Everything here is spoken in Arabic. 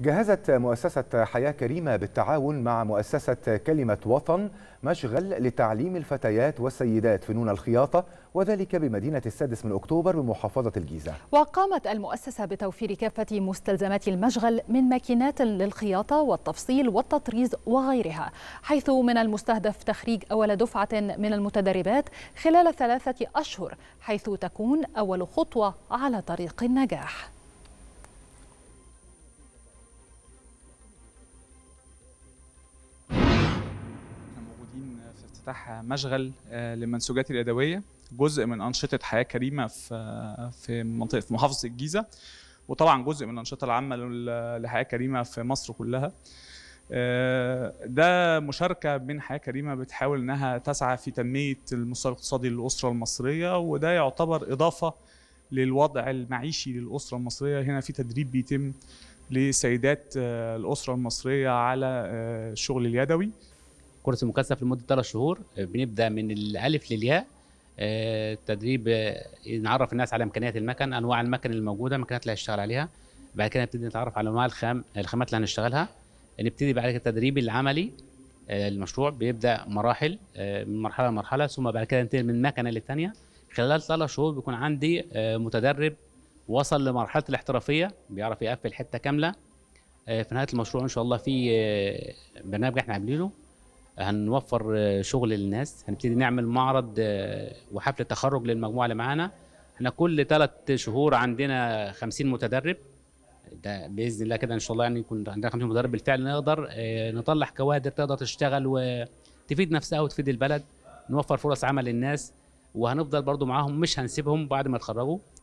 جهزت مؤسسة حياة كريمة بالتعاون مع مؤسسة كلمة وطن مشغل لتعليم الفتيات والسيدات فنون الخياطة وذلك بمدينة السادس من أكتوبر بمحافظة الجيزة وقامت المؤسسة بتوفير كافة مستلزمات المشغل من ماكينات للخياطة والتفصيل والتطريز وغيرها حيث من المستهدف تخريج أول دفعة من المتدربات خلال ثلاثة أشهر حيث تكون أول خطوة على طريق النجاح افتتاح مشغل للمنسوجات آه، اليدويه جزء من انشطه حياه كريمه في في منطقه في محافظه الجيزه وطبعا جزء من الانشطه العامه لحياه كريمه في مصر كلها آه، ده مشاركة من حياة كريمة بتحاول إنها تسعى في تنمية المستوى الاقتصادي للأسرة المصرية وده يعتبر إضافة للوضع المعيشي للأسرة المصرية هنا في تدريب بيتم لسيدات آه، الأسرة المصرية على الشغل اليدوي كورس مكثف لمده ثلاث شهور آه، بنبدا من الالف للياء آه، تدريب آه، نعرف الناس على امكانيات المكن انواع المكن الموجوده المكنات اللي هيشتغل عليها بعد كده نبتدي نتعرف على انواع الخام الخامات اللي هنشتغلها نبتدي بعد كده التدريب العملي المشروع بيبدا مراحل من مرحله لمرحله ثم بعد كده ننتقل من مكنه للثانيه خلال ثلاث شهور بيكون عندي متدرب وصل لمرحله الاحترافيه بيعرف يقفل حته كامله في نهايه المشروع ان شاء الله في برنامج احنا عاملينه هنوفر آه، شغل للناس هنبتدي نعمل معرض آه، وحفله تخرج للمجموعه اللي معانا احنا كل ثلاث شهور عندنا 50 متدرب ده باذن الله كده ان شاء الله يعني يكون عندنا 50 متدرب بالفعل نقدر آه، نطلع كوادر تقدر تشتغل وتفيد نفسها وتفيد البلد نوفر فرص عمل للناس وهنفضل برضو معاهم مش هنسيبهم بعد ما يتخرجوا